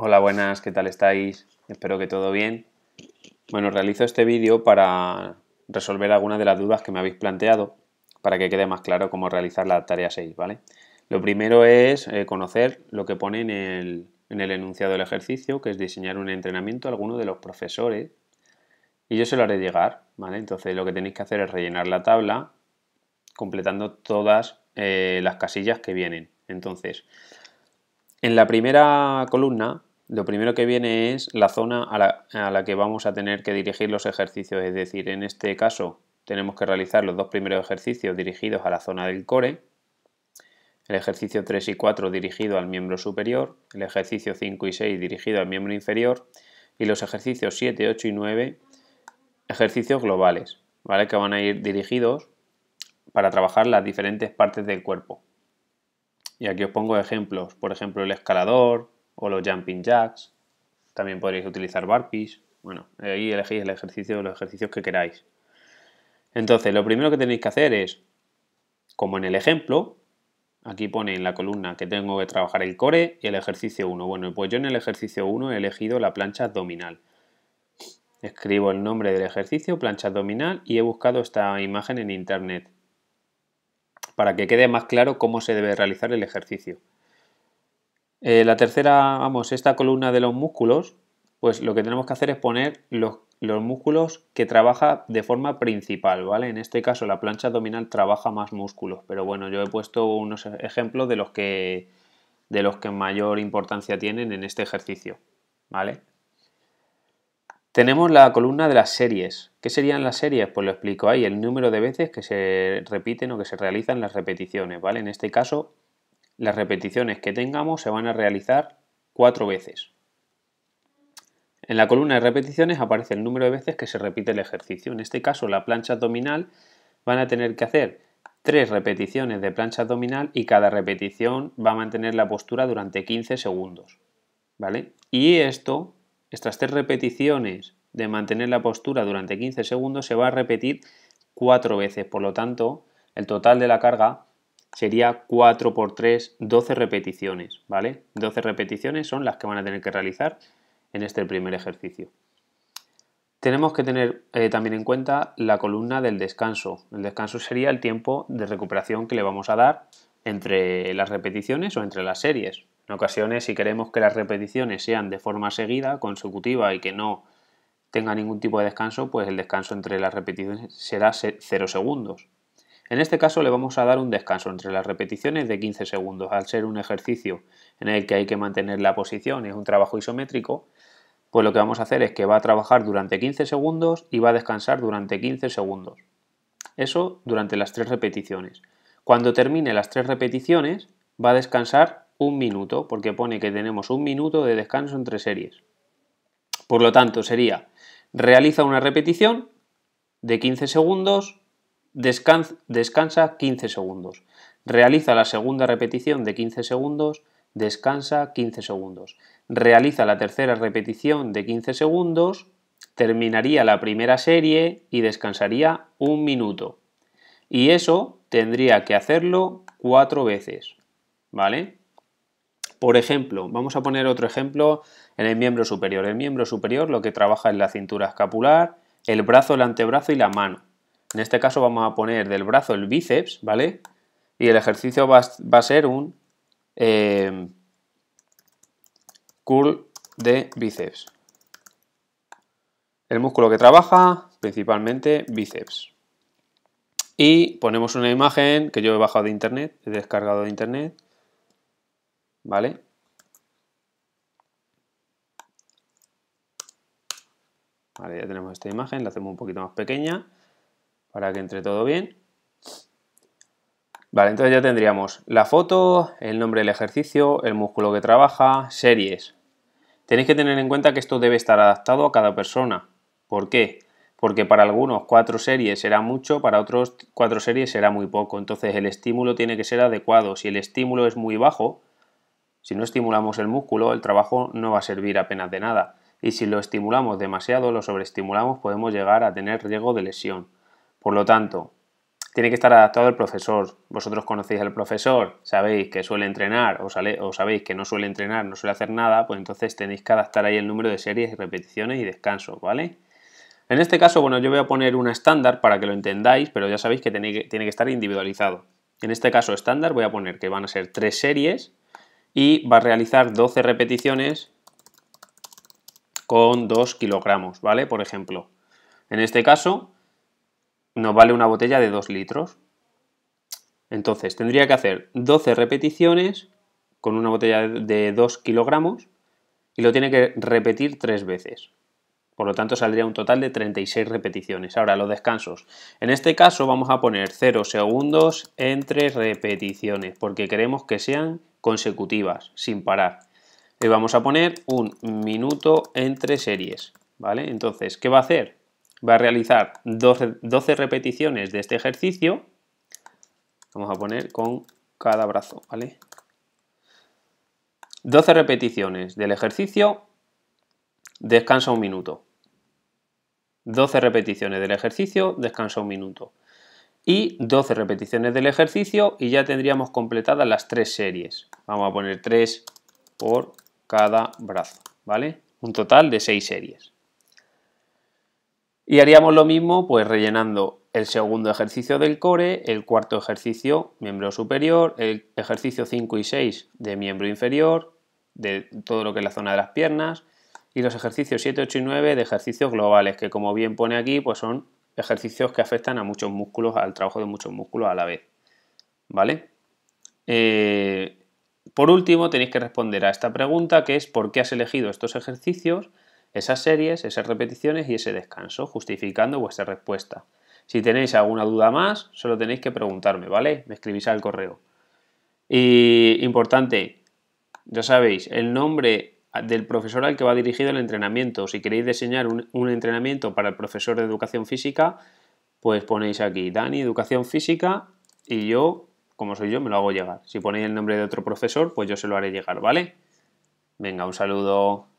Hola, buenas, ¿qué tal estáis? Espero que todo bien. Bueno, realizo este vídeo para resolver algunas de las dudas que me habéis planteado para que quede más claro cómo realizar la tarea 6, ¿vale? Lo primero es eh, conocer lo que pone en el, el enunciado del ejercicio, que es diseñar un entrenamiento a alguno de los profesores y yo se lo haré llegar, ¿vale? Entonces lo que tenéis que hacer es rellenar la tabla completando todas eh, las casillas que vienen. Entonces, en la primera columna lo primero que viene es la zona a la, que vamos a tener que dirigir los ejercicios, es decir, en este caso tenemos que realizar los dos primeros ejercicios dirigidos a la zona del core, el ejercicio 3 y 4 dirigido al miembro superior, el ejercicio 5 y 6 dirigido al miembro inferior y los ejercicios 7, 8 y 9 ejercicios globales, ¿vale? que van a ir dirigidos para trabajar las diferentes partes del cuerpo. Y aquí os pongo ejemplos, por ejemplo el escalador, o los jumping jacks. También podéis utilizar barpees. Bueno, ahí elegís el ejercicio, los ejercicios que queráis. Entonces, lo primero que tenéis que hacer es, como en el ejemplo, aquí pone en la columna que tengo que trabajar el core y el ejercicio 1. Bueno, pues yo en el ejercicio 1 he elegido la plancha abdominal. Escribo el nombre del ejercicio, plancha abdominal, y he buscado esta imagen en internet para que quede más claro cómo se debe realizar el ejercicio. Eh, la tercera, vamos, esta columna de los músculos, pues lo que tenemos que hacer es poner los, los músculos que trabaja de forma principal, ¿vale? En este caso la plancha abdominal trabaja más músculos, pero bueno, yo he puesto unos ejemplos de los que, de los que mayor importancia tienen en este ejercicio, ¿vale? Tenemos la columna de las series. ¿Qué serían las series? Pues lo explico ahí, el número de veces que se repiten o que se realizan las repeticiones, ¿vale? En este caso las repeticiones que tengamos se van a realizar cuatro veces. En la columna de repeticiones aparece el número de veces que se repite el ejercicio. En este caso, la plancha abdominal van a tener que hacer tres repeticiones de plancha abdominal y cada repetición va a mantener la postura durante 15 segundos. ¿Vale? Y esto, estas tres repeticiones de mantener la postura durante 15 segundos se va a repetir cuatro veces. Por lo tanto, el total de la carga sería 4 por 3, 12 repeticiones, ¿vale? 12 repeticiones son las que van a tener que realizar en este primer ejercicio. Tenemos que tener eh, también en cuenta la columna del descanso. El descanso sería el tiempo de recuperación que le vamos a dar entre las repeticiones o entre las series. En ocasiones, si queremos que las repeticiones sean de forma seguida, consecutiva y que no tenga ningún tipo de descanso, pues el descanso entre las repeticiones será 0 segundos. En este caso le vamos a dar un descanso entre las repeticiones de 15 segundos. Al ser un ejercicio en el que hay que mantener la posición, es un trabajo isométrico, pues lo que vamos a hacer es que va a trabajar durante 15 segundos y va a descansar durante 15 segundos. Eso durante las tres repeticiones. Cuando termine las tres repeticiones, va a descansar un minuto, porque pone que tenemos un minuto de descanso entre series. Por lo tanto, sería, realiza una repetición de 15 segundos, Descansa, descansa 15 segundos. Realiza la segunda repetición de 15 segundos, descansa 15 segundos. Realiza la tercera repetición de 15 segundos, terminaría la primera serie y descansaría un minuto. Y eso tendría que hacerlo cuatro veces. ¿Vale? Por ejemplo, vamos a poner otro ejemplo en el miembro superior. El miembro superior lo que trabaja es la cintura escapular, el brazo, el antebrazo y la mano. En este caso vamos a poner del brazo el bíceps, ¿vale? Y el ejercicio va, a ser un em, curl de bíceps. El músculo que trabaja, principalmente bíceps. Y ponemos una imagen que yo he bajado de internet, he descargado de internet, ¿vale? Vale, ya tenemos esta imagen, la hacemos un poquito más pequeña para que entre todo bien. Vale, entonces ya tendríamos la foto, el nombre del ejercicio, el músculo que trabaja, series. Tenéis que tener en cuenta que esto debe estar adaptado a cada persona. ¿Por qué? Porque para algunos cuatro series será mucho, para otros cuatro series será muy poco. Entonces el estímulo tiene que ser adecuado. Si el estímulo es muy bajo, si no estimulamos el músculo, el trabajo no va a servir apenas de nada. Y si lo estimulamos demasiado, lo sobreestimulamos, podemos llegar a tener riesgo de lesión. Por lo tanto, tiene que estar adaptado el profesor. Vosotros conocéis al profesor, sabéis que suele entrenar o, o, sabéis que no suele entrenar, no suele hacer nada, pues entonces tenéis que adaptar ahí el número de series, repeticiones y descansos, ¿vale? En este caso, bueno, yo voy a poner una estándar para que lo entendáis, pero ya sabéis que tiene, que tiene que estar individualizado. En este caso estándar voy a poner que van a ser tres series y va a realizar 12 repeticiones con 2 kilogramos, ¿vale? Por ejemplo. En este caso, nos vale una botella de 2 litros. Entonces, tendría que hacer 12 repeticiones con una botella de 2 kilogramos y lo tiene que repetir 3 veces. Por lo tanto, saldría un total de 36 repeticiones. Ahora, los descansos. En este caso vamos a poner 0 segundos entre repeticiones porque queremos que sean consecutivas, sin parar. y vamos a poner un minuto entre series. ¿Vale? Entonces, ¿qué va a hacer? va a realizar 12, repeticiones de este ejercicio. Vamos a poner con cada brazo, ¿vale? 12 repeticiones del ejercicio, descansa un minuto. 12 repeticiones del ejercicio, descansa un minuto. Y 12 repeticiones del ejercicio y ya tendríamos completadas las tres series. Vamos a poner 3 por cada brazo, ¿vale? Un total de 6 series. Y haríamos lo mismo pues rellenando el segundo ejercicio del core, el cuarto ejercicio miembro superior, el ejercicio 5 y 6 de miembro inferior, de todo lo que es la zona de las piernas, y los ejercicios 7, 8 y 9 de ejercicios globales, que como bien pone aquí, pues son ejercicios que afectan a muchos músculos, al trabajo de muchos músculos a la vez. ¿Vale? Eh, por último, tenéis que responder a esta pregunta que es ¿por qué has elegido estos ejercicios? esas series, esas repeticiones y ese descanso, justificando vuestra respuesta. Si tenéis alguna duda más, solo tenéis que preguntarme, ¿vale? Me escribís al correo. Y importante, ya sabéis, el nombre del profesor al que va dirigido el entrenamiento. Si queréis diseñar un, entrenamiento para el profesor de educación física, pues ponéis aquí Dani, educación física, y yo, como soy yo, me lo hago llegar. Si ponéis el nombre de otro profesor, pues yo se lo haré llegar, ¿vale? Venga, un saludo.